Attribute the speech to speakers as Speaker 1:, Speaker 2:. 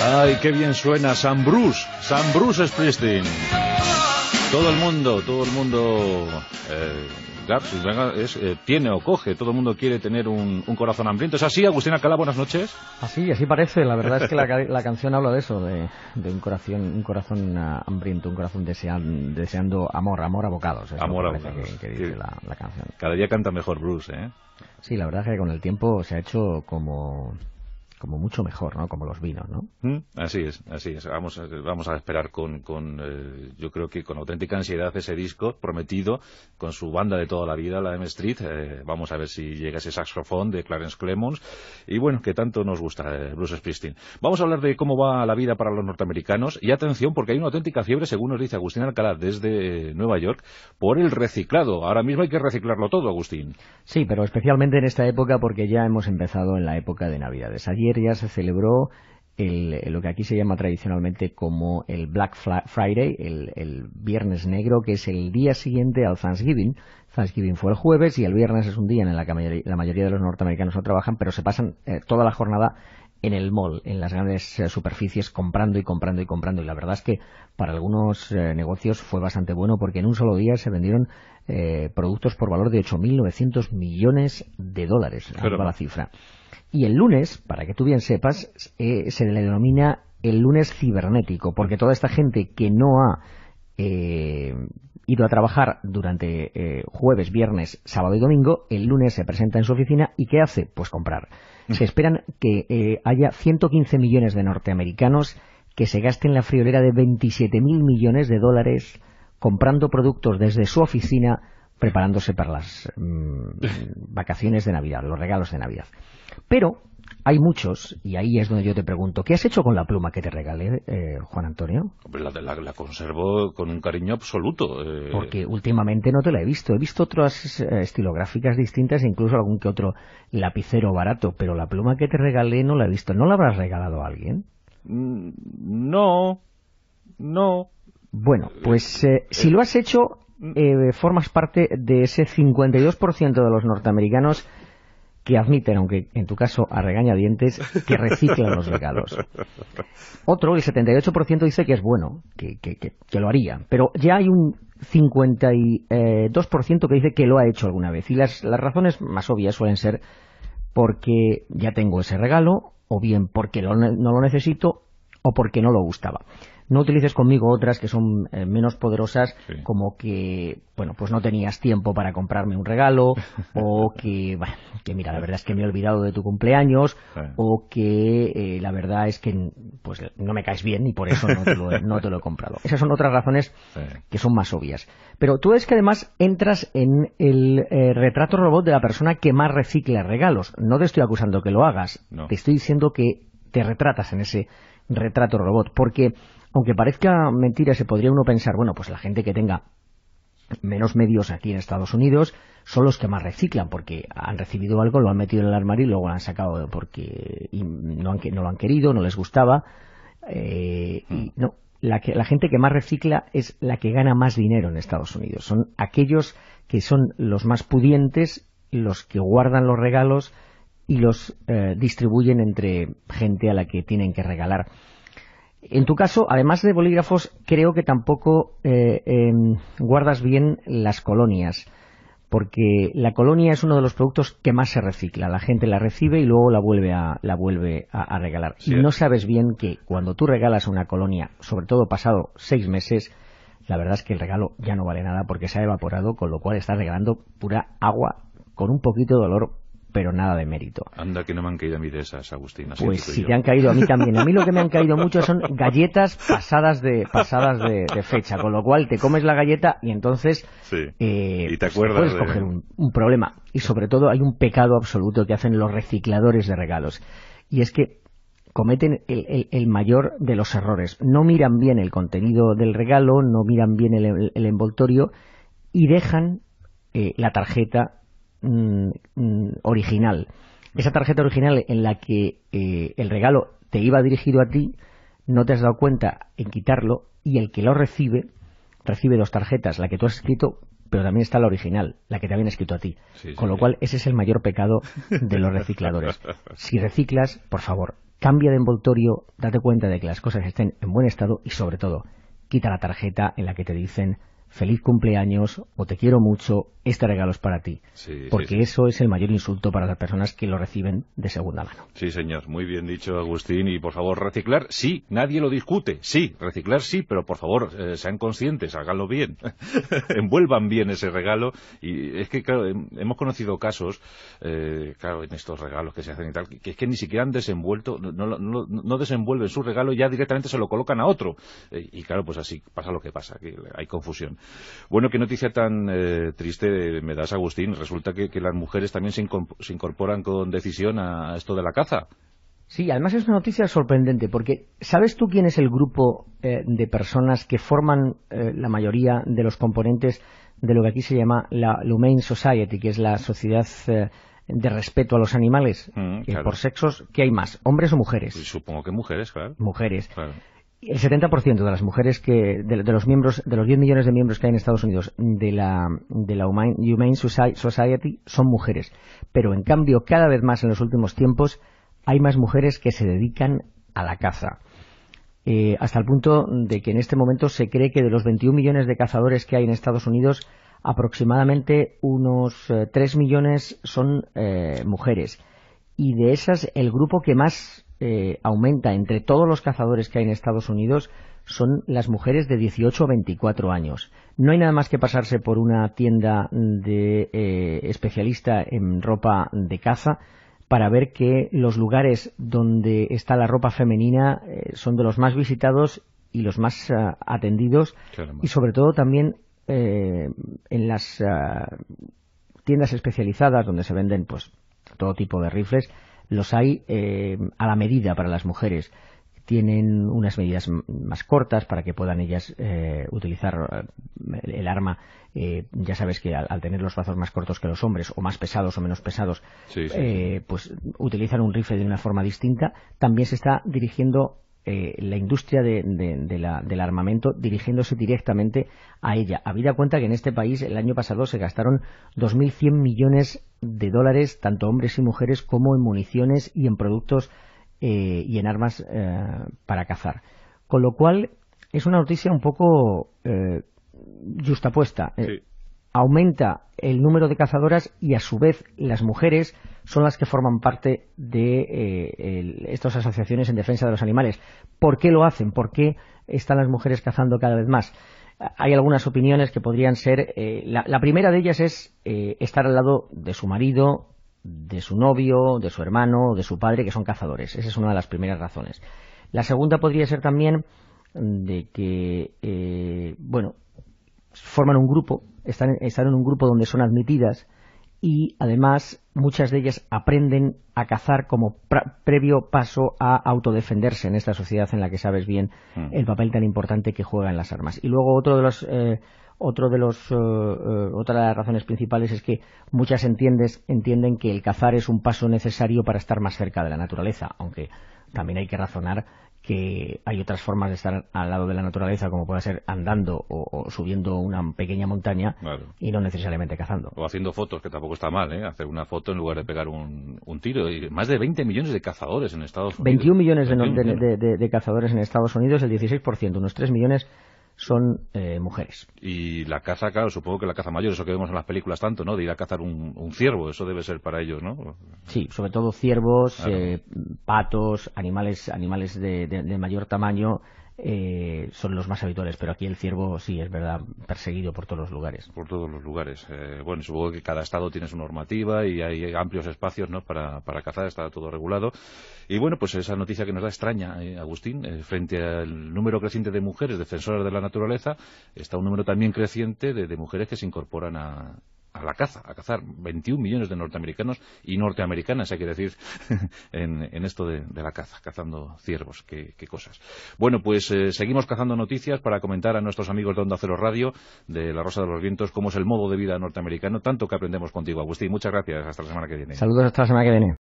Speaker 1: Ay, qué bien suena San Bruce, San Bruce Springsteen. Todo el mundo, todo el mundo eh, es, eh, tiene o coge, todo el mundo quiere tener un, corazón hambriento. ¿Es así, Agustín Alcalá? Buenas noches. Así, así
Speaker 2: parece. La verdad es que la, canción habla de eso, de, un corazón, un corazón ah, hambriento, un corazón deseando amor, amor a Amor canción.
Speaker 1: Cada día canta mejor Bruce, ¿eh? Sí, la verdad es que con
Speaker 2: el tiempo se ha hecho como como mucho mejor, ¿no? Como los vinos, ¿no? Mm,
Speaker 1: así es, así es. Vamos, vamos a esperar con, con eh, yo creo que con auténtica ansiedad ese disco prometido, con su banda de toda la vida, la M Street. Eh, vamos a ver si llega ese saxofón de Clarence Clemons. Y bueno, que tanto nos gusta eh, Bruce Springsteen. Vamos a hablar de cómo va la vida para los norteamericanos. Y atención, porque hay una auténtica fiebre, según nos dice Agustín Alcalá, desde Nueva York, por el reciclado. Ahora mismo hay que reciclarlo todo, Agustín.
Speaker 2: Sí, pero especialmente en esta época, porque ya hemos empezado en la época de Navidades. Allí ya se celebró lo que aquí se llama tradicionalmente como el Black Friday, el, Viernes Negro, que es el día siguiente al Thanksgiving. Thanksgiving fue el jueves y el viernes es un día en el que la mayoría de los norteamericanos no trabajan, pero se pasan eh, toda la jornada en el mall, en las grandes eh, superficies, comprando y comprando y comprando. Y la verdad es que para algunos eh, negocios fue bastante bueno porque en un solo día se vendieron productos por valor de 8.900 millones de dólares, la cifra. Y el lunes, para que tú bien sepas, eh, se le denomina el lunes cibernético, porque toda esta gente que no ha eh, ido a trabajar durante eh, jueves, viernes, sábado y domingo, el lunes se presenta en su oficina y ¿qué hace? Pues comprar. Mm. Se esperan que haya 115 millones de norteamericanos que se gasten la friolera de mil millones de dólares comprando productos desde su oficina preparándose para las mm, vacaciones de Navidad, los regalos de Navidad. Pero hay muchos, y ahí es donde yo te pregunto, ¿qué has hecho con la pluma que te regalé, eh, Juan Antonio?
Speaker 1: La, la, conservo con un cariño absoluto. Eh. Porque
Speaker 2: últimamente no te la he visto. He visto otras eh, estilográficas distintas, incluso algún que otro lapicero barato, pero la pluma que te regalé no la he visto. ¿No la habrás regalado a alguien?
Speaker 1: Mm, no, no.
Speaker 2: Bueno, pues si lo has hecho, eh, formas parte de ese 52% de los norteamericanos que admiten, aunque en tu caso a regañadientes, que reciclan los regalos. Otro, el 78%, dice que es bueno, que, lo haría. Pero ya hay un 52% que dice que lo ha hecho alguna vez. Y las, las razones más obvias suelen ser porque ya tengo ese regalo, o bien porque no lo necesito, o porque no lo gustaba no utilices conmigo otras que son eh, menos poderosas, como que, bueno, pues no tenías tiempo para comprarme un regalo, o que, bueno, que mira, la verdad es que me he olvidado de tu cumpleaños, o que eh, la verdad es que, pues no me caes bien y por eso no te lo he, comprado. Esas son otras razones que son más obvias. Pero tú es que además entras en el eh, retrato robot de la persona que más recicla regalos. No te estoy acusando que lo hagas, te estoy diciendo que te retratas en ese retrato robot, porque aunque parezca mentira, se podría uno pensar, bueno, pues la gente que tenga menos medios aquí en Estados Unidos son los que más reciclan porque han recibido algo, lo han metido en el armario y luego lo han sacado porque no, lo han querido, no les gustaba. Eh, no, la, la gente que más recicla es la que gana más dinero en Estados Unidos. Son aquellos que son los más pudientes, los que guardan los regalos y los eh, distribuyen entre gente a la que tienen que regalar. En tu caso, además de bolígrafos, creo que tampoco eh, em, guardas bien las colonias, porque la colonia es uno de los productos que más se recicla. La gente la recibe y luego la vuelve a, la vuelve a, regalar. Y no sabes bien que cuando tú regalas una colonia, sobre todo pasado seis meses, la verdad es que el regalo ya no vale nada porque se ha evaporado, con lo cual estás regalando pura agua con un poquito de olor pero nada de mérito.
Speaker 1: Anda, que no me han caído a mí de esas, Agustín. pues si te
Speaker 2: han caído a mí también. A mí lo que me han caído mucho son galletas pasadas de pasadas de, fecha, con lo cual te comes la galleta y entonces eh, te pues, puedes coger un, problema. Y sobre todo hay un pecado absoluto que hacen los recicladores de regalos. Y es que cometen el, mayor de los errores. No miran bien el contenido del regalo, no miran bien el, envoltorio y dejan eh, la tarjeta Mm, mm, original, esa tarjeta original en la que eh, el regalo te iba dirigido a ti, no te has dado cuenta en quitarlo y el que lo recibe, recibe dos tarjetas, la que tú has escrito, pero también está la original, la que te habían escrito a ti. Con lo cual, ese es el mayor pecado de los recicladores. si reciclas, por favor, cambia de envoltorio, date cuenta de que las cosas estén en buen estado y, sobre todo, quita la tarjeta en la que te dicen feliz cumpleaños o te quiero mucho, este regalo es para ti. porque eso es el mayor insulto para las personas que lo reciben de segunda mano.
Speaker 1: Sí, señor, muy bien dicho, Agustín. Y por favor, reciclar, sí, nadie lo discute, sí, reciclar sí, pero por favor, eh, sean conscientes, háganlo bien, envuelvan bien ese regalo. Y es que, claro, hemos conocido casos, eh, claro, en estos regalos que se hacen y tal, que es que ni siquiera han desenvuelto, no, desenvuelven su regalo, ya directamente se lo colocan a otro. Eh, y claro, pues así pasa lo que pasa, que hay confusión. Bueno, qué noticia tan eh, triste me das, Agustín. Resulta que, las mujeres también se, incorporan con decisión a, esto de la caza.
Speaker 2: Sí, además es una noticia sorprendente porque ¿sabes tú quién es el grupo eh, de personas que forman eh, la mayoría de los componentes de lo que aquí se llama la Humane Society, que es la sociedad de respeto a los animales? Y mm, Por sexos, ¿qué hay más? ¿Hombres o mujeres? Pues supongo
Speaker 1: que mujeres, claro. Mujeres. Claro
Speaker 2: el 70% de las mujeres que, de, los miembros, de los 10 millones de miembros que hay en Estados Unidos de la, de la Humane, Humane Society son mujeres. Pero en cambio, cada vez más en los últimos tiempos, hay más mujeres que se dedican a la caza. Eh, hasta el punto de que en este momento se cree que de los 21 millones de cazadores que hay en Estados Unidos, aproximadamente unos 3 eh, millones son eh, mujeres. Y de esas, el grupo que más eh, aumenta entre todos los cazadores que hay en Estados Unidos son las mujeres de 18 a 24 años. No hay nada más que pasarse por una tienda de eh, especialista en ropa de caza para ver que los lugares donde está la ropa femenina eh, son de los más visitados y los más ah, atendidos y sobre todo también en las ah, tiendas especializadas donde se venden pues todo tipo de rifles los hay eh, a la medida para las mujeres. Tienen unas medidas más cortas para que puedan ellas eh, utilizar eh, el arma. ya sabes que al, tener los brazos más cortos que los hombres, o más pesados o menos pesados, pues utilizan un rifle de una forma distinta. También se está dirigiendo la industria de, del armamento dirigiéndose directamente a ella. Habida cuenta que en este país el año pasado se gastaron 2.100 millones de dólares, tanto hombres y mujeres, como en municiones y en productos eh, y en armas eh, para cazar. Con lo cual, es una noticia un poco eh, justapuesta. Aumenta el número de cazadoras y, a su vez, las mujeres son las que forman parte de estas asociaciones en defensa de los animales. ¿Por qué lo hacen? ¿Por qué están las mujeres cazando cada vez más? hay algunas opiniones que podrían ser. Eh, la, primera de ellas es eh, estar al lado de su marido, de su novio, de su hermano, de su padre, que son cazadores. Esa es una de las primeras razones. La segunda podría ser también mm, de que, eh, bueno, forman un grupo, están, están en un grupo donde son admitidas y además muchas de ellas aprenden a cazar como previo paso a autodefenderse en esta sociedad en la que sabes bien mm. el papel tan importante que juegan las armas. Y luego otro de los, eh, otro de los eh, eh, otra de las razones principales es que muchas entiendes, entienden que el cazar es un paso necesario para estar más cerca de la naturaleza, aunque también hay que razonar que hay otras formas de estar al lado de la naturaleza, como pueda ser andando o, subiendo una pequeña montaña y no necesariamente cazando.
Speaker 1: O haciendo fotos, que tampoco está mal, ¿eh? hacer una foto en lugar de pegar un, tiro. Y más de 20 millones de cazadores en Estados Unidos. 21 millones, de,
Speaker 2: de, cazadores en Estados Unidos, el 16%, unos 3 millones son eh, mujeres.
Speaker 1: Y la caza, claro, supongo que la caza mayor, eso que vemos en las películas tanto, ¿no? De ir a cazar un, ciervo, eso debe ser para ellos, ¿no?
Speaker 2: Sí, sobre todo ciervos, eh, patos, animales, animales de mayor tamaño, eh, son los más habituales, pero aquí el ciervo sí es verdad
Speaker 1: perseguido por todos los lugares. Por todos los lugares. Eh, bueno, supongo que cada estado tiene su normativa y hay amplios espacios ¿no? para, para cazar, está todo regulado. Y bueno, pues esa noticia que nos da extraña, eh, Agustín, frente al número creciente de mujeres defensoras de la naturaleza, está un número también creciente de mujeres que se incorporan a, a la caza, a cazar 21 millones de norteamericanos y norteamericanas, hay que decir, en, esto de, la caza, cazando ciervos, qué, qué cosas. Bueno, pues eh, seguimos cazando noticias para comentar a nuestros amigos de Onda Cero Radio, de La Rosa de los Vientos, cómo es el modo de vida norteamericano, tanto que aprendemos contigo, Agustín. Muchas gracias, hasta la semana que viene. Saludos
Speaker 2: hasta la semana que viene.